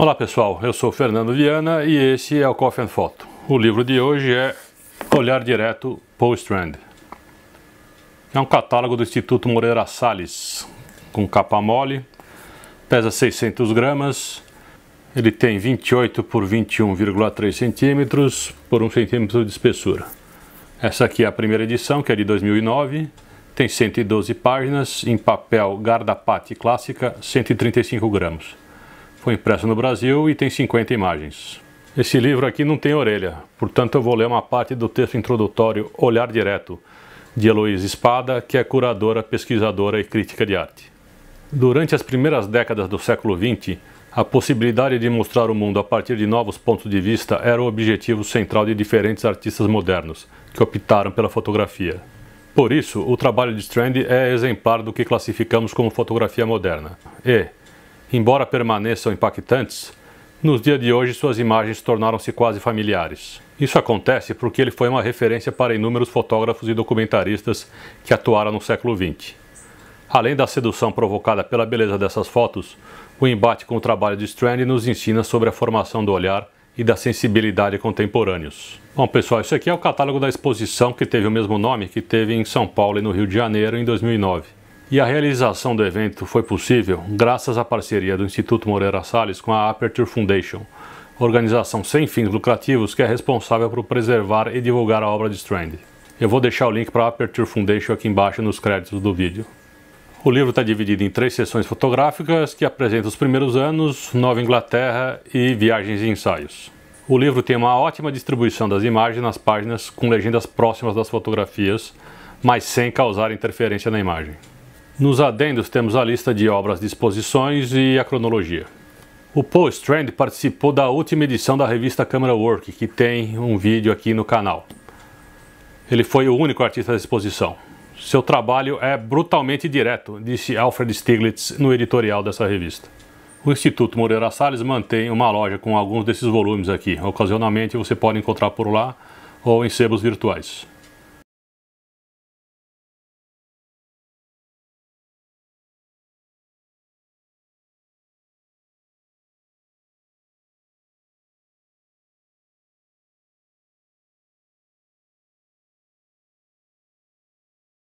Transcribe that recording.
Olá pessoal, eu sou Fernando Viana e esse é o Coffee and Photo. O livro de hoje é Olhar Direto Paul Strand. É um catálogo do Instituto Moreira Salles, com capa mole, pesa 600 gramas, ele tem 28 por 21,3 centímetros por 1 centímetro de espessura. Essa aqui é a primeira edição, que é de 2009, tem 112 páginas, em papel Gardapati Clássica, 135 gramas. Foi impresso no Brasil e tem 50 imagens. Esse livro aqui não tem orelha, portanto eu vou ler uma parte do texto introdutório Olhar Direto, de Heloísa Espada, que é curadora, pesquisadora e crítica de arte. Durante as primeiras décadas do século XX, a possibilidade de mostrar o mundo a partir de novos pontos de vista era o objetivo central de diferentes artistas modernos, que optaram pela fotografia. Por isso, o trabalho de Strand é exemplar do que classificamos como fotografia moderna. E, embora permaneçam impactantes, nos dias de hoje suas imagens tornaram-se quase familiares. Isso acontece porque ele foi uma referência para inúmeros fotógrafos e documentaristas que atuaram no século XX. Além da sedução provocada pela beleza dessas fotos, o embate com o trabalho de Strand nos ensina sobre a formação do olhar e da sensibilidade contemporâneos. Bom pessoal, isso aqui é o catálogo da exposição que teve o mesmo nome que teve em São Paulo e no Rio de Janeiro em 2009. E a realização do evento foi possível graças à parceria do Instituto Moreira Salles com a Aperture Foundation, organização sem fins lucrativos que é responsável por preservar e divulgar a obra de Strand. Eu vou deixar o link para a Aperture Foundation aqui embaixo nos créditos do vídeo. O livro está dividido em três sessões fotográficas que apresentam os primeiros anos, Nova Inglaterra e viagens e ensaios. O livro tem uma ótima distribuição das imagens nas páginas com legendas próximas das fotografias, mas sem causar interferência na imagem. Nos adendos temos a lista de obras de exposições e a cronologia. O Paul Strand participou da última edição da revista Camera Work, que tem um vídeo aqui no canal. Ele foi o único artista da exposição. Seu trabalho é brutalmente direto, disse Alfred Stiglitz no editorial dessa revista. O Instituto Moreira Salles mantém uma loja com alguns desses volumes aqui. Ocasionalmente você pode encontrar por lá ou em sebos virtuais.